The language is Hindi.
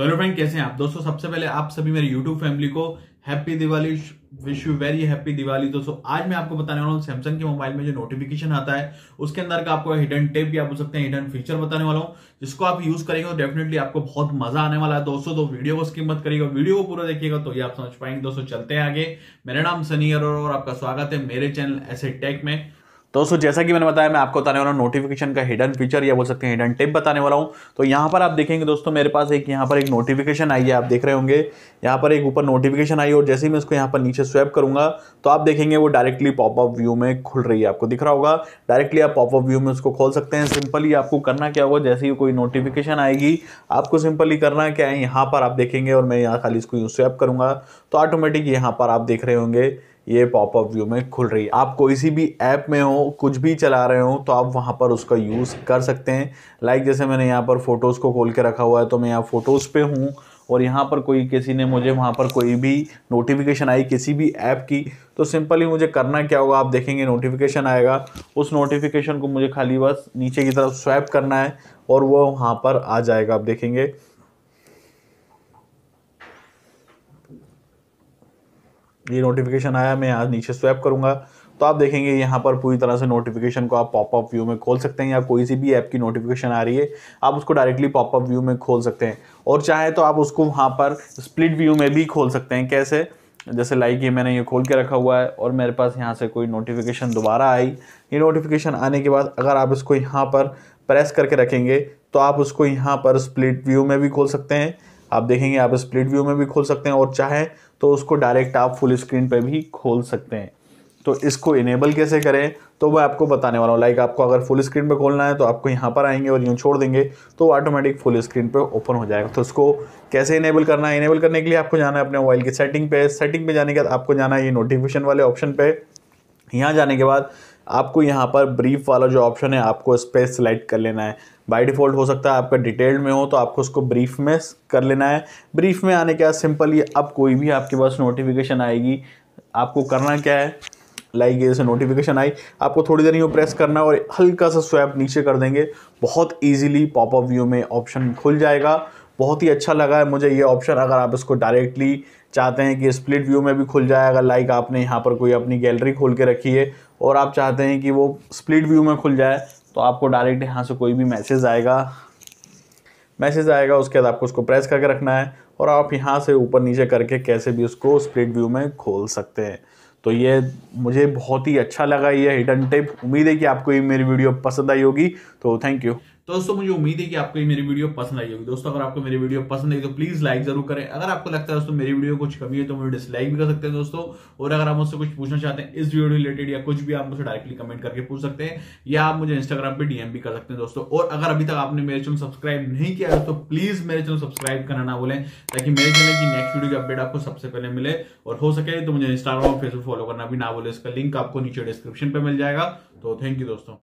तो हेलो फ्रेंड कैसे हैं आप दोस्तों सबसे पहले आप सभी मेरे यूट्यूब फैमिली को happy Diwali wish you very happy Diwali दोस्तों आज मैं आपको बताने वाला हूँ सैमसंग के मोबाइल में जो नोटिफिकेशन आता है उसके अंदर का आपको हिडन टेप भी आप बोल सकते हैं हिडन फीचर बताने वाला हूँ जिसको आप यूज करेंगे तो डेफिनेटली आपको बहुत मजा आने वाला है दोस्तों तो वीडियो को स्किप मत करिएगा वीडियो को पूरा देखिएगा तो ये आप समझ पाएंगे दोस्तों चलते हैं आगे मेरा नाम सनी और आपका स्वागत है मेरे चैनल ऐसे टेक में तो दोस्तों जैसा कि मैंने बताया मैं आपको बताने वाला हूँ नोटिफिकेशन का हिडन फीचर या बोल सकते हैं हिडन टिप बताने वाला हूँ तो यहाँ पर आप देखेंगे दोस्तों मेरे पास एक यहाँ पर एक नोटिफिकेशन आई है आप देख रहे होंगे यहाँ पर एक ऊपर नोटिफिकेशन आई और जैसे ही मैं उसको यहाँ पर नीचे स्वैप करूँगा तो आप देखेंगे वो डायरेक्टली पॉपअप व्यू में खुल रही है आपको दिख रहा होगा डायरेक्टली आप पॉपअप व्यू में उसको खोल सकते हैं सिंपली आपको करना क्या होगा जैसे ही कोई नोटिफिकेशन आएगी आपको सिंपली करना क्या है यहाँ पर आप देखेंगे और मैं यहाँ खाली इसको यूँ स्वैप करूँगा तो ऑटोमेटिक यहाँ पर आप देख रहे होंगे ये पॉपअप व्यू में खुल रही है आप कोई सी भी ऐप में हो कुछ भी चला रहे हो तो आप वहाँ पर उसका यूज़ कर सकते हैं लाइक जैसे मैंने यहाँ पर फ़ोटोज़ को खोल के रखा हुआ है तो मैं यहाँ फ़ोटोज़ पे हूँ और यहाँ पर कोई किसी ने मुझे वहाँ पर कोई भी नोटिफिकेशन आई किसी भी ऐप की तो सिंपली मुझे करना क्या होगा आप देखेंगे नोटिफिकेशन आएगा उस नोटिफिकेशन को मुझे खाली बस नीचे की तरफ स्वैप करना है और वो वहाँ पर आ जाएगा आप देखेंगे ये नोटिफिकेशन आया मैं यहाँ नीचे स्वैप करूँगा तो आप देखेंगे यहाँ पर पूरी तरह से नोटिफिकेशन को आप पॉपअप व्यू में खोल सकते हैं या कोई सी भी ऐप की नोटिफिकेशन आ रही है आप उसको डायरेक्टली पॉपअप व्यू में खोल सकते हैं और चाहे तो आप उसको वहाँ पर स्प्लिट व्यू में भी खोल सकते हैं कैसे जैसे लाइक ये मैंने ये खोल के रखा हुआ है और मेरे पास यहाँ से कोई नोटिफिकेशन दोबारा आई ये नोटिफिकेशन आने के बाद अगर आप इसको यहाँ पर प्रेस करके रखेंगे तो आप उसको यहाँ पर स्प्लिट व्यू में भी खोल सकते हैं आप देखेंगे आप स्प्लिट व्यू में भी खोल सकते हैं और चाहें तो उसको डायरेक्ट आप फुल स्क्रीन पर भी खोल सकते हैं तो इसको इनेबल कैसे करें तो मैं आपको बताने वाला हूँ लाइक आपको अगर फुल स्क्रीन पर खोलना है तो आपको यहाँ पर आएंगे और यूँ छोड़ देंगे तो ऑटोमेटिक फुल स्क्रीन पर ओपन हो जाएगा तो उसको कैसे इनेबल करना है इनेबल करने के लिए आपको जाना है अपने मोबाइल की सेटिंग पे सेटिंग पे जाने के बाद आपको जाना है ये नोटिफिकेशन वाले ऑप्शन पे यहाँ जाने के बाद आपको यहाँ पर ब्रीफ वाला जो ऑप्शन है आपको स्पेस सेलेक्ट सिलेक्ट कर लेना है बाय डिफ़ॉल्ट हो सकता है आपका डिटेल्ड में हो तो आपको उसको ब्रीफ में कर लेना है ब्रीफ में आने के बाद सिंपल ये अब कोई भी आपके पास नोटिफिकेशन आएगी आपको करना क्या है लाइक like जैसे नोटिफिकेशन आई आपको थोड़ी देर वो प्रेस करना और हल्का सा स्वैप नीचे कर देंगे बहुत ईजिली पॉपअप व्यू में ऑप्शन खुल जाएगा बहुत ही अच्छा लगा है मुझे ये ऑप्शन अगर आप इसको डायरेक्टली चाहते हैं कि स्प्लिट व्यू में भी खुल जाए अगर लाइक आपने यहाँ पर कोई अपनी गैलरी खोल के रखी है और आप चाहते हैं कि वो स्प्लिट व्यू में खुल जाए तो आपको डायरेक्ट यहाँ से कोई भी मैसेज आएगा मैसेज आएगा उसके बाद आपको उसको प्रेस करके रखना है और आप यहाँ से ऊपर नीचे करके कैसे भी उसको स्प्लिट व्यू में खोल सकते हैं तो ये मुझे बहुत ही अच्छा लगा ये हिडन टिप उम्मीद है कि आपको ये मेरी वीडियो पसंद आई होगी तो थैंक यू तो दोस्तों मुझे उम्मीद है कि आपको ये मेरी वीडियो पसंद आई होगी दोस्तों अगर आपको मेरी वीडियो पसंद आई तो प्लीज लाइक जरूर करें अगर आपको लगता है दोस्तों मेरी वीडियो कुछ कमी है तो मुझे डिसलाइक भी कर सकते हैं दोस्तों और अगर आप मुझसे कुछ पूछना चाहते हैं इस वीडियो रिलेटेड या कुछ भी आप मुझे डायरेक्टली कमेंट करके पूछ सकते हैं या आप मुझे इंस्टाग्राम पर डीएम भी कर सकते हैं दोस्तों और अगर अभी तक आपने मेरे चैनल सब्सक्राइब नहीं किया है तो प्लीज मेरे चैनल सब्सक्राइब करना ना बोले ताकि मेरे चैनल की नेक्स्ट वीडियो की अपडेट आपको सबसे पहले मिले और हो सके तो मुझे इंस्टाग्राम और फेसबुक फॉलो करना भी ना बोले इसका लिंक आपको नीचे डिस्क्रिप्शन पर मिल जाएगा तो थैंक यू दोस्तों